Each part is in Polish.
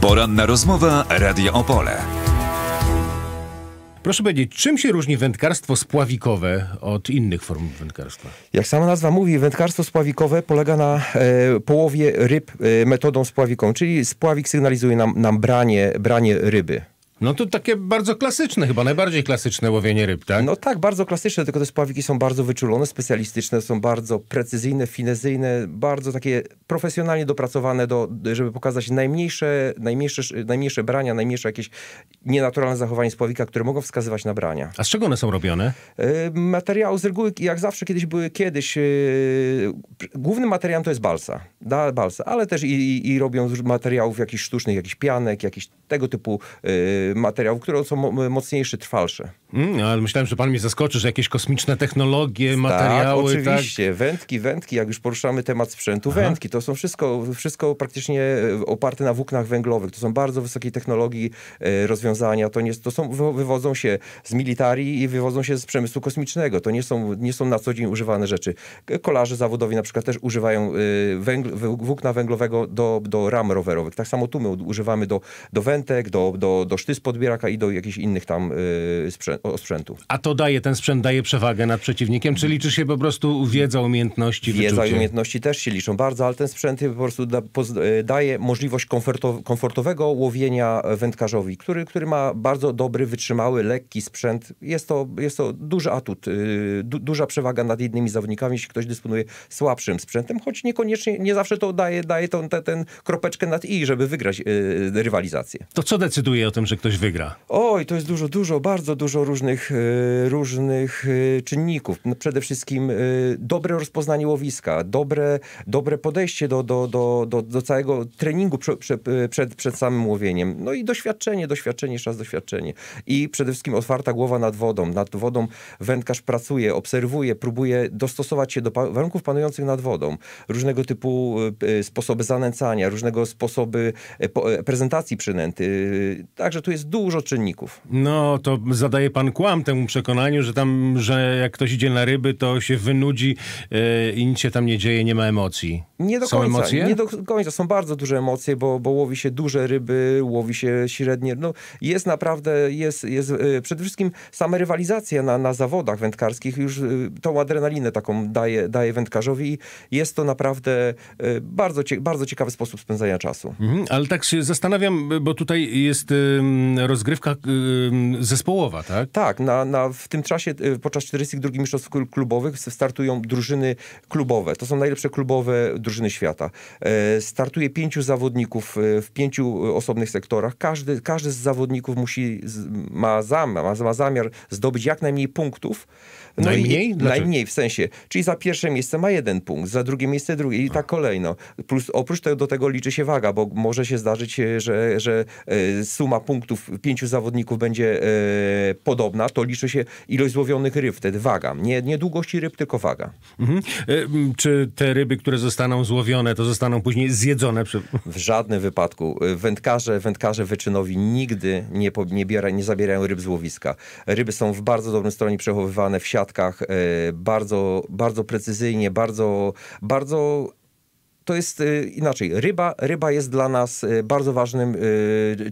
Poranna rozmowa Radio Opole. Proszę powiedzieć, czym się różni wędkarstwo spławikowe od innych form wędkarstwa? Jak sama nazwa mówi, wędkarstwo spławikowe polega na e, połowie ryb e, metodą spławiką, czyli spławik sygnalizuje nam, nam branie, branie ryby. No to takie bardzo klasyczne, chyba najbardziej klasyczne łowienie ryb, tak? No tak, bardzo klasyczne, tylko te spławiki są bardzo wyczulone, specjalistyczne, są bardzo precyzyjne, finezyjne, bardzo takie profesjonalnie dopracowane, do, żeby pokazać najmniejsze, najmniejsze, najmniejsze brania, najmniejsze jakieś nienaturalne zachowanie spławika, które mogą wskazywać na brania. A z czego one są robione? Yy, materiał z reguły, jak zawsze kiedyś były, kiedyś yy, głównym materiałem to jest balsa, da, balsa, ale też i, i, i robią z materiałów jakichś sztucznych, jakichś pianek, jakichś tego typu yy, materiałów, które są mocniejsze, trwalsze. Mm, no, ale myślałem, że pan mnie zaskoczy, że jakieś kosmiczne technologie, materiały. Tak. oczywiście. Tak. Wędki, wędki, jak już poruszamy temat sprzętu, Aha. wędki. To są wszystko, wszystko praktycznie e, oparte na włóknach węglowych. To są bardzo wysokiej technologii e, rozwiązania. To, nie, to są, wywodzą się z militarii i wywodzą się z przemysłu kosmicznego. To nie są, nie są na co dzień używane rzeczy. Kolarze zawodowi na przykład też używają e, węgl, włókna węglowego do, do ram rowerowych. Tak samo tu my używamy do, do wętek, do, do, do z podbieraka i do jakichś innych tam y, sprzętów. A to daje, ten sprzęt daje przewagę nad przeciwnikiem, czy liczy się po prostu wiedza, umiejętności, Wiedza wyczucie? i umiejętności też się liczą bardzo, ale ten sprzęt po prostu da, y, daje możliwość komfortowego łowienia wędkarzowi, który, który ma bardzo dobry, wytrzymały, lekki sprzęt. Jest to, jest to duży atut, y, du, duża przewaga nad innymi zawodnikami, jeśli ktoś dysponuje słabszym sprzętem, choć niekoniecznie, nie zawsze to daje, daje tą, te, ten kropeczkę nad i, żeby wygrać y, rywalizację. To co decyduje o tym, że ktoś ktoś wygra? Oj, to jest dużo, dużo, bardzo dużo różnych, e, różnych e, czynników. No, przede wszystkim e, dobre rozpoznanie łowiska, dobre, dobre podejście do, do, do, do, do całego treningu przed, przed samym łowieniem. No i doświadczenie, doświadczenie, czas doświadczenie. I przede wszystkim otwarta głowa nad wodą. Nad wodą wędkarz pracuje, obserwuje, próbuje dostosować się do warunków panujących nad wodą. Różnego typu sposoby zanęcania, różnego sposoby prezentacji przynęty. Także tu jest jest dużo czynników. No, to zadaje pan kłam temu przekonaniu, że tam, że jak ktoś idzie na ryby, to się wynudzi yy, i nic się tam nie dzieje, nie ma emocji. Nie do są końca. Emocje? Nie do końca. Są bardzo duże emocje, bo, bo łowi się duże ryby, łowi się średnie. No, jest naprawdę, jest, jest yy, przede wszystkim sama rywalizacja na, na zawodach wędkarskich już yy, tą adrenalinę taką daje, daje wędkarzowi i jest to naprawdę bardzo, cie, bardzo ciekawy sposób spędzania czasu. Mhm, ale tak się zastanawiam, bo tutaj jest rozgrywka zespołowa, tak? Tak, na, na, w tym czasie, e, podczas 42 mistrzostw klubowych startują drużyny klubowe. To są najlepsze klubowe drużyny świata. E, startuje pięciu zawodników e, w pięciu osobnych sektorach. Każdy, każdy z zawodników musi, ma, zamiar, ma zamiar zdobyć jak najmniej punktów no najmniej? I, najmniej w sensie. Czyli za pierwsze miejsce ma jeden punkt, za drugie miejsce drugie i tak kolejno. Plus oprócz tego do tego liczy się waga, bo może się zdarzyć, e, że, że e, suma punktów pięciu zawodników będzie e, podobna, to liczy się ilość złowionych ryb, wtedy waga. Nie, nie długość ryb, tylko waga. Mhm. E, czy te ryby, które zostaną złowione, to zostaną później zjedzone? Przy... W żadnym wypadku. Wędkarze, wędkarze wyczynowi nigdy nie, pobiera, nie zabierają ryb z łowiska. Ryby są w bardzo dobrym stronie przechowywane w siat E, bardzo, bardzo precyzyjnie, bardzo, bardzo to jest e, inaczej. Ryba, ryba jest dla nas e, bardzo ważnym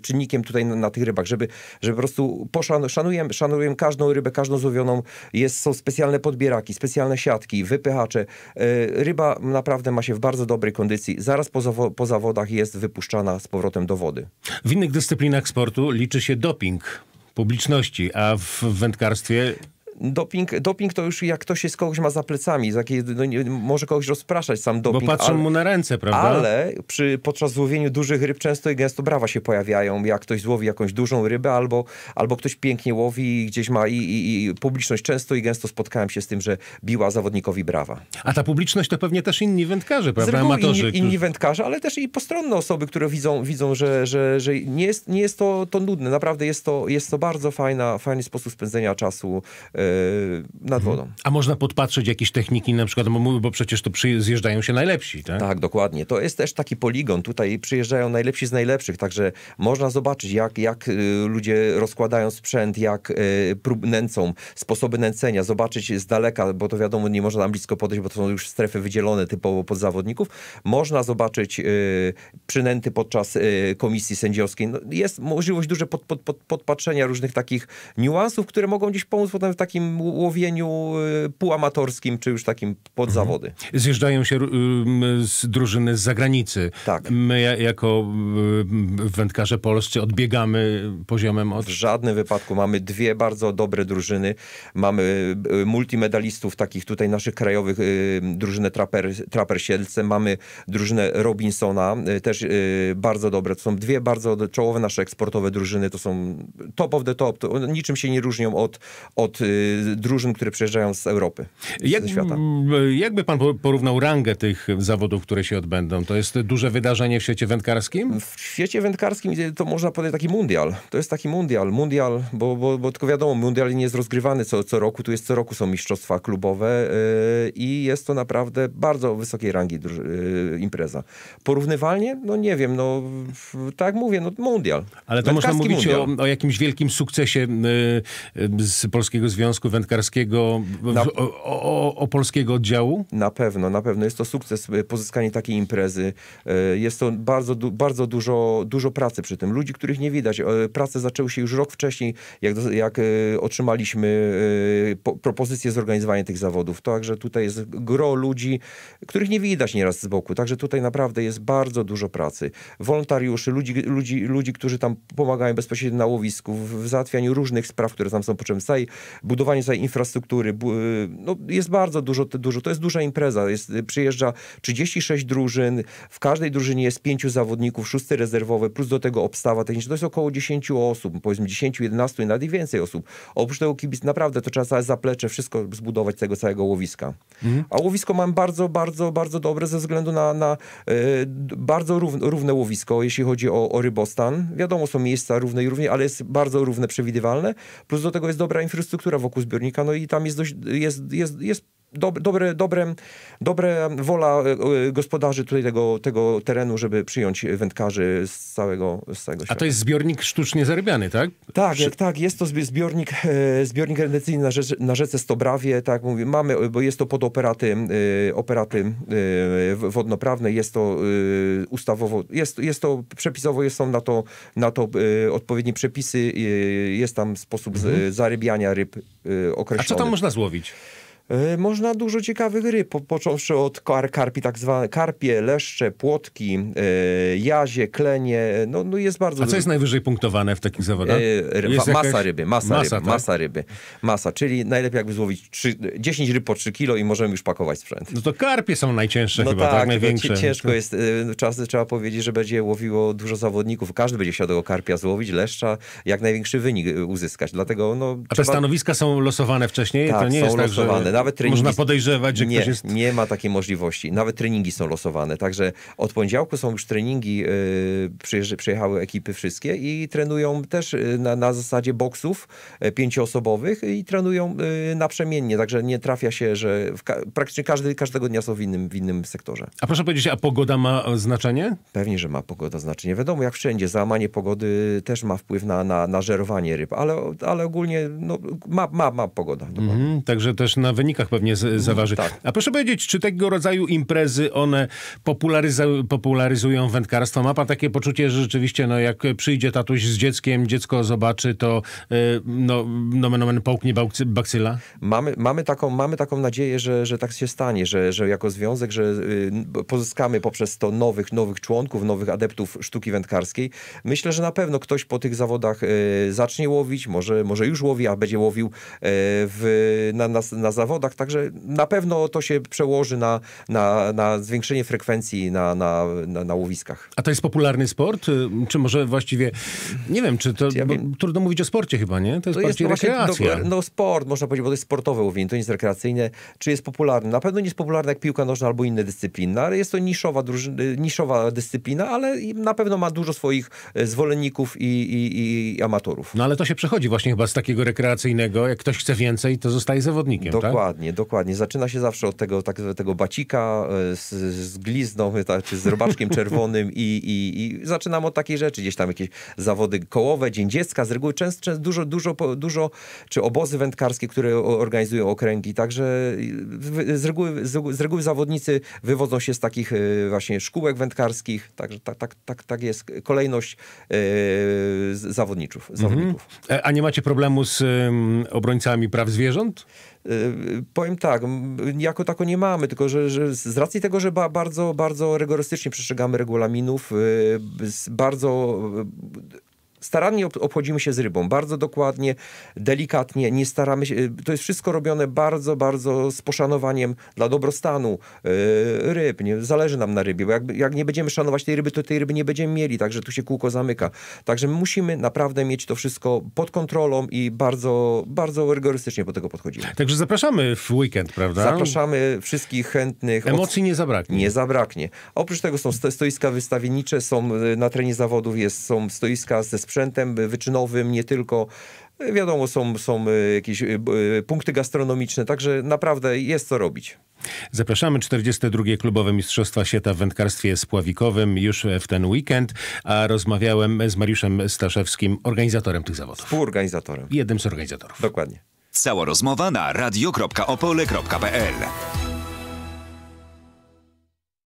czynnikiem tutaj na, na tych rybach, żeby, żeby po prostu poszanujemy szanuję każdą rybę, każdą złowioną. Jest, są specjalne podbieraki, specjalne siatki, wypychacze. Ryba naprawdę ma się w bardzo dobrej kondycji. Zaraz po, po zawodach jest wypuszczana z powrotem do wody. W innych dyscyplinach sportu liczy się doping publiczności, a w wędkarstwie doping, doping to już jak ktoś się z kogoś ma za plecami, za no, nie, może kogoś rozpraszać sam doping. Bo patrzą ale, mu na ręce, prawda? Ale przy, podczas złowienia dużych ryb często i gęsto brawa się pojawiają, jak ktoś złowi jakąś dużą rybę albo, albo ktoś pięknie łowi gdzieś ma i, i, i publiczność często i gęsto spotkałem się z tym, że biła zawodnikowi brawa. A ta publiczność to pewnie też inni wędkarze, prawda? Amatorzy. Inni, inni wędkarze, ale też i postronne osoby, które widzą, widzą że, że, że nie jest, nie jest to, to nudne. Naprawdę jest to, jest to bardzo fajna, fajny sposób spędzenia czasu. E, E, nad mhm. wodą. A można podpatrzeć jakieś techniki, na przykład, bo, bo przecież to przyjeżdżają zjeżdżają się najlepsi, tak? Tak, dokładnie. To jest też taki poligon. Tutaj przyjeżdżają najlepsi z najlepszych, także można zobaczyć, jak, jak y, ludzie rozkładają sprzęt, jak y, prób nęcą, sposoby nęcenia, zobaczyć z daleka, bo to wiadomo, nie można tam blisko podejść, bo to są już strefy wydzielone typowo pod zawodników. Można zobaczyć y, przynęty podczas komisji sędziowskiej. No, jest możliwość duże pod, pod, pod, podpatrzenia różnych takich niuansów, które mogą gdzieś pomóc potem w takim takim łowieniu y, półamatorskim, czy już takim pod zawody. Mhm. Zjeżdżają się z drużyny z zagranicy. Tak. My jako wędkarze polscy odbiegamy poziomem od... W żadnym wypadku. Mamy dwie bardzo dobre drużyny. Mamy y, multimedalistów takich tutaj naszych krajowych, drużynę Traper, Traper mamy drużynę Robinsona, y, też bardzo dobre. To są dwie bardzo czołowe nasze eksportowe drużyny. To są top of the top. To niczym się nie różnią od, od Y, drużyn, które przyjeżdżają z Europy, Jak, ze świata. Jakby pan porównał rangę tych zawodów, które się odbędą? To jest duże wydarzenie w świecie wędkarskim? W świecie wędkarskim to można powiedzieć taki mundial. To jest taki mundial, mundial, bo, bo, bo tylko wiadomo, mundial nie jest rozgrywany co, co roku, tu jest co roku są mistrzostwa klubowe yy, i jest to naprawdę bardzo wysokiej rangi yy, impreza. Porównywalnie? No nie wiem, no tak mówię, no mundial. Ale to można mówić o, o, jakimś wielkim sukcesie yy, z Polskiego Związku Związku Wędkarskiego, na... o, o, o, polskiego oddziału? Na pewno, na pewno. Jest to sukces e, pozyskanie takiej imprezy. E, jest to bardzo, bardzo dużo, dużo pracy przy tym. Ludzi, których nie widać. E, prace zaczęły się już rok wcześniej, jak, jak otrzymaliśmy propozycję zorganizowania tych zawodów. Także tutaj jest gro ludzi, których nie widać nieraz z boku. Także tutaj naprawdę jest bardzo dużo pracy. Wolontariuszy, ludzi, ludzi, ludzi którzy tam pomagają bezpośrednio na łowisku, w załatwianiu różnych spraw, które tam są potrzebne budowanie tej infrastruktury. Y, no, jest bardzo dużo, dużo, to jest duża impreza. Jest, y, przyjeżdża 36 drużyn, w każdej drużynie jest pięciu zawodników, szósty rezerwowy, plus do tego obstawa techniczna. To jest około 10 osób, powiedzmy 10, 11 i nawet i więcej osób. Oprócz tego kibic, naprawdę to trzeba całe zaplecze, wszystko zbudować tego całego łowiska. Mhm. A łowisko mam bardzo, bardzo, bardzo dobre ze względu na, na y, bardzo równe, równe łowisko, jeśli chodzi o, o rybostan. Wiadomo, są miejsca równe i równie, ale jest bardzo równe, przewidywalne. Plus do tego jest dobra infrastruktura wokół wokół zbiornika, no i tam jest dość, jest, jest, jest dob, dobre, dobre, dobre wola e, e, gospodarzy tutaj tego, tego terenu, żeby przyjąć wędkarzy z całego, z całego świata. A to jest zbiornik sztucznie zarybiany, tak? Tak, tak, jest to zbiornik, e, zbiornik retencyjny na, rzece, na rzece Stobrawie, tak mówię, mamy, bo jest to pod operaty, operaty wodnoprawne, jest to ustawowo, jest, jest to przepisowo, jest, są na to, na to odpowiednie przepisy, jest tam sposób mhm. zarybiania ryb określony. A co tam można złowić? E, można dużo ciekawych ryb, po, począwszy od kar, karpi, tak zwane karpie, leszcze, płotki, e, jazie, klenie, e, no, no jest bardzo... A co jest najwyżej punktowane w takich zawodach? ryba, masa jakaś... ryby, masa, masa, ryby tak? masa ryby, masa, czyli najlepiej jakby złowić 3, 10 ryb po 3 kilo i możemy już pakować sprzęt. No to karpie są najcięższe no chyba, tak, tak no największe. ciężko jest, no, czasem trzeba powiedzieć, że będzie łowiło dużo zawodników, każdy będzie chciał tego karpia złowić, leszcza, jak największy wynik uzyskać, dlatego no... A te stanowiska są losowane wcześniej? Tak, to nie są jest tak, losowane. Że nawet treningi... Można podejrzewać, że nie, ktoś jest... Nie ma takiej możliwości. Nawet treningi są losowane. Także od poniedziałku są już treningi, yy, przyjechały ekipy wszystkie i trenują też e, na, na zasadzie boksów e, pięcioosobowych i trenują naprzemiennie. Także nie trafia się, że ka praktycznie każdy, każdego dnia są w innym, w innym sektorze. A proszę powiedzieć, a pogoda ma znaczenie? Pewnie, że ma pogoda znaczenie. Wiadomo, jak wszędzie, załamanie pogody też ma wpływ na, na, na żerowanie ryb, ale, ale ogólnie no, ma, ma, ma pogoda. Mhm, także też na wynik wynikach pewnie z, zaważy. Tak. A proszę powiedzieć, czy tego rodzaju imprezy one popularyzują wędkarstwo? Ma pan takie poczucie, że rzeczywiście no, jak przyjdzie tatuś z dzieckiem, dziecko zobaczy, to y, no, nomen omen połknie bakcyla? Mamy, mamy, taką, mamy taką nadzieję, że, że tak się stanie, że, że jako związek, że y, pozyskamy poprzez to nowych, nowych członków, nowych adeptów sztuki wędkarskiej. Myślę, że na pewno ktoś po tych zawodach y, zacznie łowić, może, może już łowi, a będzie łowił w, na, na, na zawodach także na pewno to się przełoży na, na, na zwiększenie frekwencji na, na, na, na łowiskach. A to jest popularny sport? Y, czy może właściwie, nie wiem, czy to, ja trudno mówić o sporcie chyba, nie? To jest, to jest no rekreacja. no sport, można powiedzieć, bo to jest sportowe łowienie, to nie jest rekreacyjne. Czy jest popularny? Na pewno nie jest popularny jak piłka nożna albo inne dyscypliny, ale jest to niszowa, druży... Y, niszowa dyscyplina, ale na pewno ma dużo swoich y, zwolenników i, i, i amatorów. No ale to się przechodzi właśnie chyba z takiego rekreacyjnego, jak ktoś chce więcej, to zostaje zawodnikiem, tak? Dokładnie. tak? Dokładnie, dokładnie. Zaczyna się zawsze od tego, tak, tego bacika e, z, z glizną, tak, czy z robaczkiem czerwonym i, i, i zaczynam od takiej rzeczy. Gdzieś tam jakieś zawody kołowe, Dzień Dziecka. Z reguły często, często dużo, dużo, dużo, czy obozy wędkarskie, które organizują okręgi. Także z reguły, z reguły zawodnicy wywodzą się z takich e, właśnie szkółek wędkarskich. Także tak, tak, tak, tak jest kolejność e, zawodniczych, mhm. zawodników. Mhm. A nie macie problemu z obrońcami praw zwierząt? Y, powiem tak, jako tako nie mamy, tylko że, że z racji tego, że bardzo, bardzo rygorystycznie przestrzegamy regulaminów, y, bardzo starannie obchodzimy się z rybą, bardzo dokładnie, delikatnie, nie staramy się, y, to jest wszystko robione bardzo, bardzo z poszanowaniem dla dobrostanu yy, ryb, nie, zależy nam na rybie, bo jak, jak nie będziemy szanować tej ryby, to tej ryby nie będziemy mieli, także tu się kółko zamyka. Także my musimy naprawdę mieć to wszystko pod kontrolą i bardzo, bardzo rygorystycznie do tego podchodzimy. Także zapraszamy w weekend, prawda? Zapraszamy wszystkich chętnych. Emocji nie zabraknie. Nie zabraknie. Oprócz tego są stoiska wystawiennicze, są y, na terenie zawodów jest, są stoiska ze sprzętem wyczynowym, nie tylko. Wiadomo, są, są e, jakieś e, e, punkty gastronomiczne, także naprawdę jest co robić. Zapraszamy 42. Klubowe Mistrzostwa Świata w Wędkarstwie Spławikowym już w ten weekend, a rozmawiałem z Mariuszem Staszewskim, organizatorem tych zawodów. Współorganizatorem. Jednym z organizatorów. Dokładnie. Cała rozmowa na radio.opole.pl